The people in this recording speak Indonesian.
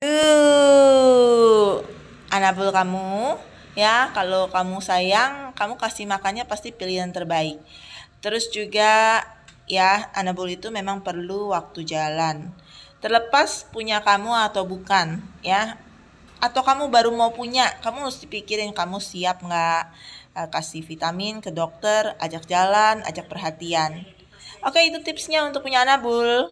Uh, anabul kamu ya kalau kamu sayang kamu kasih makannya pasti pilihan terbaik terus juga ya anak anabul itu memang perlu waktu jalan terlepas punya kamu atau bukan ya atau kamu baru mau punya kamu harus dipikirin kamu siap nggak eh, kasih vitamin ke dokter ajak jalan ajak perhatian oke itu tipsnya untuk punya anak anabul